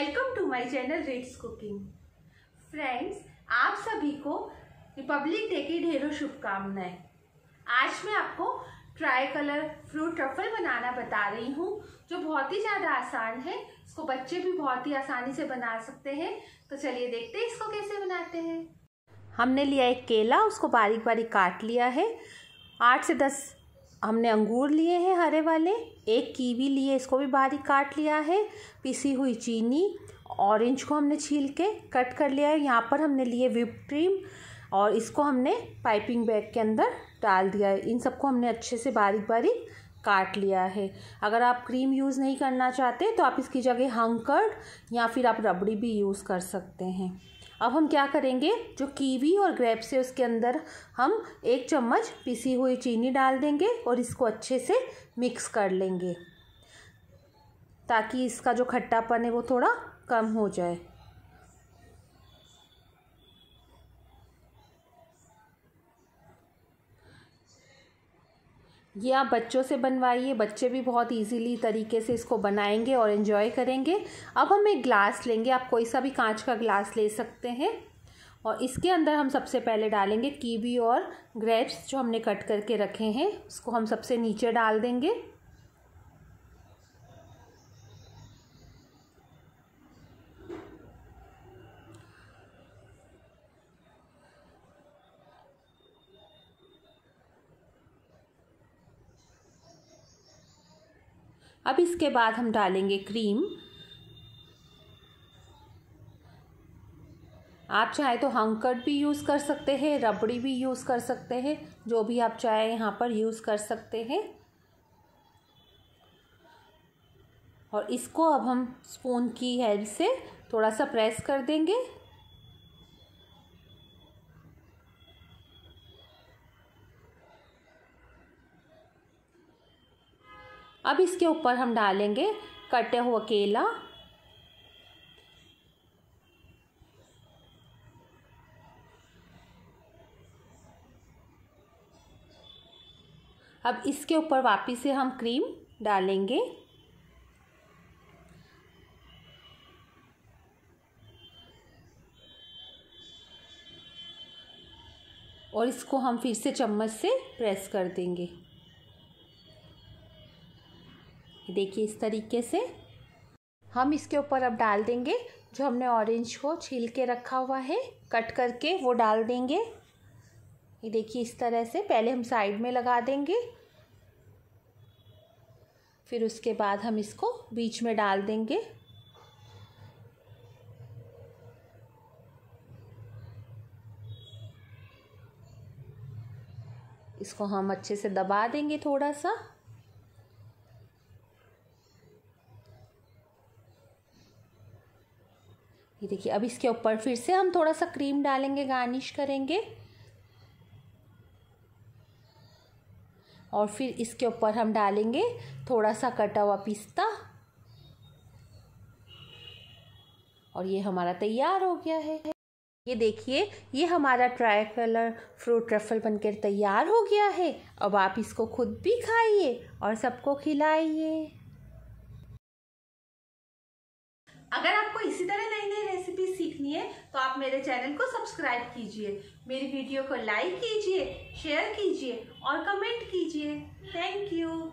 welcome to my channel rates cooking friends आप सभी को रिपब्लिक डे की ढेरों शुभकामनाएं आज मैं आपको ट्राई कलर फ्रूट ट्रफल बनाना बता रही हूँ जो बहुत ही ज़्यादा आसान है इसको बच्चे भी बहुत ही आसानी से बना सकते हैं तो चलिए देखते हैं इसको कैसे बनाते हैं हमने लिया एक केला उसको बारीक बारीक काट लिया है आठ से दस हमने अंगूर लिए हैं हरे वाले एक कीवी लिए इसको भी बारीक काट लिया है पिसी हुई चीनी ऑरेंज को हमने छील के कट कर लिया है यहाँ पर हमने लिए विप क्रीम और इसको हमने पाइपिंग बैग के अंदर डाल दिया है इन सबको हमने अच्छे से बारीक बारीक काट लिया है अगर आप क्रीम यूज़ नहीं करना चाहते तो आप इसकी जगह हंकर्ड या फिर आप रबड़ी भी यूज़ कर सकते हैं अब हम क्या करेंगे जो कीवी और ग्रेप्स है उसके अंदर हम एक चम्मच पिसी हुई चीनी डाल देंगे और इसको अच्छे से मिक्स कर लेंगे ताकि इसका जो खट्टापन है वो थोड़ा कम हो जाए ये आप बच्चों से बनवाइए बच्चे भी बहुत इजीली तरीके से इसको बनाएंगे और इन्जॉय करेंगे अब हम एक ग्लास लेंगे आप कोई सा भी कांच का ग्लास ले सकते हैं और इसके अंदर हम सबसे पहले डालेंगे कीवी और ग्रेप्स जो हमने कट करके रखे हैं उसको हम सबसे नीचे डाल देंगे अब इसके बाद हम डालेंगे क्रीम आप चाहे तो हंकट भी यूज़ कर सकते हैं रबड़ी भी यूज़ कर सकते हैं जो भी आप चाहे यहाँ पर यूज़ कर सकते हैं और इसको अब हम स्पून की हेल्प से थोड़ा सा प्रेस कर देंगे अब इसके ऊपर हम डालेंगे कटे हुआ केला अब इसके ऊपर वापिस से हम क्रीम डालेंगे और इसको हम फिर से चम्मच से प्रेस कर देंगे देखिए इस तरीके से हम इसके ऊपर अब डाल देंगे जो हमने ऑरेंज को छील के रखा हुआ है कट करके वो डाल देंगे ये देखिए इस तरह से पहले हम साइड में लगा देंगे फिर उसके बाद हम इसको बीच में डाल देंगे इसको हम अच्छे से दबा देंगे थोड़ा सा ये देखिए अब इसके ऊपर फिर से हम थोड़ा सा क्रीम डालेंगे गार्निश करेंगे और फिर इसके ऊपर हम डालेंगे थोड़ा सा कटा हुआ पिस्ता और ये हमारा तैयार हो गया है ये देखिए ये हमारा ट्राई कलर फ्रूट ट्रफल बनकर तैयार हो गया है अब आप इसको खुद भी खाइए और सबको खिलाइए अगर आपको इसी तरह नई नई रेसिपी सीखनी है तो आप मेरे चैनल को सब्सक्राइब कीजिए मेरी वीडियो को लाइक कीजिए शेयर कीजिए और कमेंट कीजिए थैंक यू